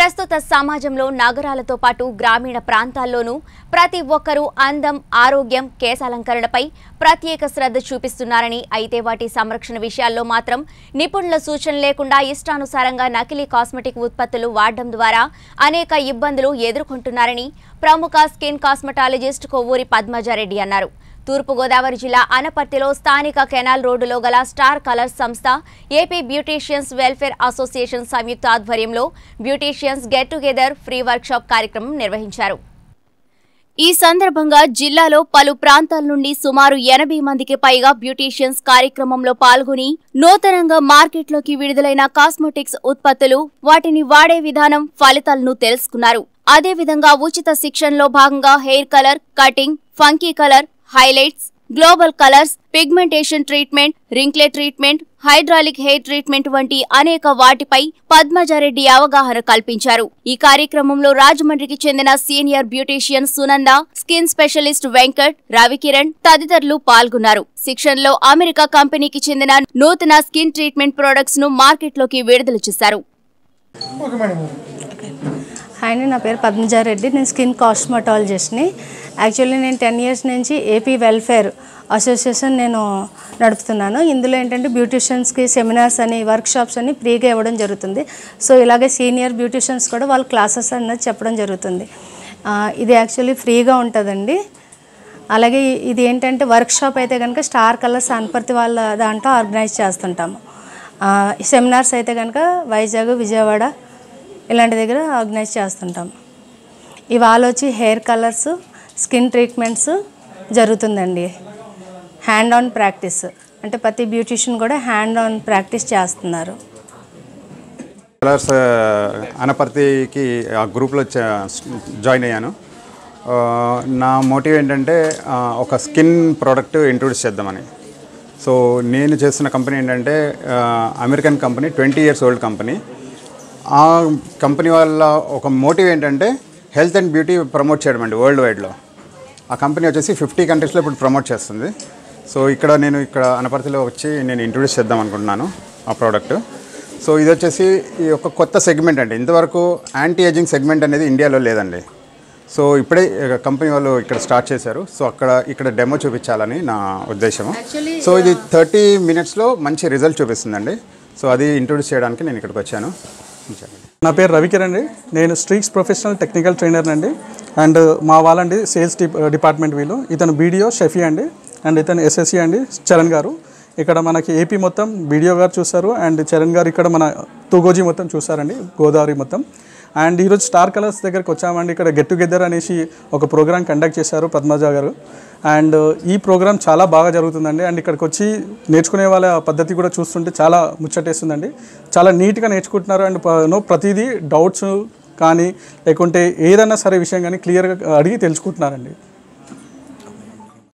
ప్రస్తుత సమాజంలో నగరాలతో పాటు గ్రామీణ ప్రాంతాల్లోనూ ప్రతి ఒక్కరూ అందం ఆరోగ్యం కేశాలంకరణపై ప్రత్యేక శ్రద్ధ చూపిస్తున్నారని అయితే వాటి సంరక్షణ విషయాల్లో మాత్రం నిపుణుల సూచన లేకుండా ఇష్టానుసారంగా నకిలీ కాస్మెటిక్ ఉత్పత్తులు వాడడం ద్వారా అనేక ఇబ్బందులు ఎదుర్కొంటున్నారని ప్రముఖ స్కిన్ కాస్మెటాలజిస్ట్ కొవ్వూరి పద్మజారెడ్డి అన్నారు తూర్పుగోదావరి జిల్లా అనపర్తిలో స్థానిక కెనాల్ రోడ్డులో గల స్టార్ కలర్స్ సంస్థ ఏపీ బ్యూటీషియన్స్ వెల్ఫేర్ అసోసియేషన్ సంయుక్త ఆధ్వర్యంలో beauticians get together free workshop కార్యక్రమం నిర్వహించారు ఈ సందర్భంగా జిల్లాలో పలు ప్రాంతాల నుండి సుమారు ఎనభై మందికి పైగా బ్యూటీషియన్స్ కార్యక్రమంలో పాల్గొని నూతనంగా మార్కెట్లోకి విడుదలైన కాస్మెటిక్స్ ఉత్పత్తులు వాటిని వాడే విధానం ఫలితాలను తెలుసుకున్నారు అదేవిధంగా ఉచిత శిక్షణలో భాగంగా hair colour cutting funky colour highlights global colours pigmentation treatment wrinkle treatment hydraulic hair treatment వంటి అనేక వాటిపై పద్మజారెడ్డి అవగాహన కల్పించారు ఈ కార్యక్రమంలో రాజమండ్రికి చెందిన senior beautician Sunanda skin specialist Venkat Ravikiran తదితరులు పాల్గొన్నారు శిక్షణలో అమెరికా కంపెనీకి చెందిన నూతన స్కిన్ ట్రీట్మెంట్ ప్రొడక్ట్స్ ను మార్కెట్లోకి విడుదల చేశారు హాయ్ని నా పేరు పద్మజారెడ్డి నేను స్కిన్ కాస్మెటాలజిస్ట్ని యాక్చువల్లీ నేను టెన్ ఇయర్స్ నుంచి ఏపీ వెల్ఫేర్ అసోసియేషన్ నేను నడుపుతున్నాను ఇందులో ఏంటంటే బ్యూటిషియన్స్కి సెమినార్స్ అని వర్క్షాప్స్ అని ఫ్రీగా ఇవ్వడం జరుగుతుంది సో ఇలాగే సీనియర్ బ్యూటిషియన్స్ కూడా వాళ్ళ క్లాసెస్ అన్నది చెప్పడం జరుగుతుంది ఇది యాక్చువల్లీ ఫ్రీగా ఉంటుందండి అలాగే ఇది ఏంటంటే వర్క్షాప్ అయితే కనుక స్టార్ కలర్ సాన్పర్తి వాళ్ళ దాంట్లో ఆర్గనైజ్ చేస్తుంటాము సెమినార్స్ అయితే కనుక వైజాగ్ విజయవాడ ఇలాంటి దగ్గర ఆర్గనైజ్ చేస్తుంటాం ఇవాళ వచ్చి హెయిర్ కలర్స్ స్కిన్ ట్రీట్మెంట్స్ జరుగుతుందండి హ్యాండ్ ఆన్ ప్రాక్టీస్ అంటే ప్రతి బ్యూటీషియన్ కూడా హ్యాండ్ ఆన్ ప్రాక్టీస్ చేస్తున్నారు కలర్స్ అనపర్తికి ఆ గ్రూప్లో జాయిన్ అయ్యాను నా మోటివ్ ఏంటంటే ఒక స్కిన్ ప్రోడక్ట్ ఇంట్రొడ్యూస్ చేద్దామని సో నేను చేస్తున్న కంపెనీ ఏంటంటే American company twenty years old company ఆ కంపెనీ వాళ్ళ ఒక మోటివ్ ఏంటంటే హెల్త్ అండ్ బ్యూటీ ప్రమోట్ చేయడం అండి వరల్డ్ వైడ్లో ఆ కంపెనీ వచ్చేసి ఫిఫ్టీ కంట్రీస్లో ఇప్పుడు ప్రమోట్ చేస్తుంది సో ఇక్కడ నేను ఇక్కడ అనపర్తిలో వచ్చి నేను ఇంట్రొడ్యూస్ చేద్దాం అనుకుంటున్నాను ఆ ప్రోడక్ట్ సో ఇది వచ్చేసి ఈ యొక్క కొత్త సెగ్మెంట్ అండి ఇంతవరకు యాంటీ ఏజింగ్ సెగ్మెంట్ అనేది ఇండియాలో లేదండి సో ఇప్పుడే కంపెనీ వాళ్ళు ఇక్కడ స్టార్ట్ చేశారు సో అక్కడ ఇక్కడ డెమో చూపించాలని నా ఉద్దేశము సో ఇది థర్టీ మినిట్స్లో మంచి రిజల్ట్ చూపిస్తుందండి సో అది ఇంట్రొడ్యూస్ చేయడానికి నేను ఇక్కడికి వచ్చాను నా పేరు రవికిరణ్ అండి నేను స్ట్రీక్స్ ప్రొఫెషనల్ టెక్నికల్ ట్రైనర్ అండి అండ్ మా వాళ్ళండి సేల్స్ డిపార్ట్మెంట్ వీళ్ళు ఇతను బీడియో షఫీ అండి అండ్ ఇతను ఎస్ఎస్సి అండి చరణ్ గారు ఇక్కడ మనకి ఏపీ మొత్తం బీడియో గారు చూస్తారు అండ్ చరణ్ గారు ఇక్కడ మన తూగోజీ మొత్తం చూస్తారండి గోదావరి మొత్తం అండ్ ఈరోజు స్టార్ కలర్స్ దగ్గరకు వచ్చామండి ఇక్కడ గెట్ టుగెదర్ అనేసి ఒక ప్రోగ్రామ్ కండక్ట్ చేశారు పద్మజ గారు అండ్ ఈ ప్రోగ్రామ్ చాలా బాగా జరుగుతుందండి అండ్ ఇక్కడికి వచ్చి నేర్చుకునే వాళ్ళ పద్ధతి కూడా చూస్తుంటే చాలా ముచ్చటేస్తుందండి చాలా నీట్గా నేర్చుకుంటున్నారు అండ్ నో ప్రతిదీ డౌట్స్ కానీ లేకుంటే ఏదైనా సరే విషయం కానీ క్లియర్గా అడిగి తెలుసుకుంటున్నారండి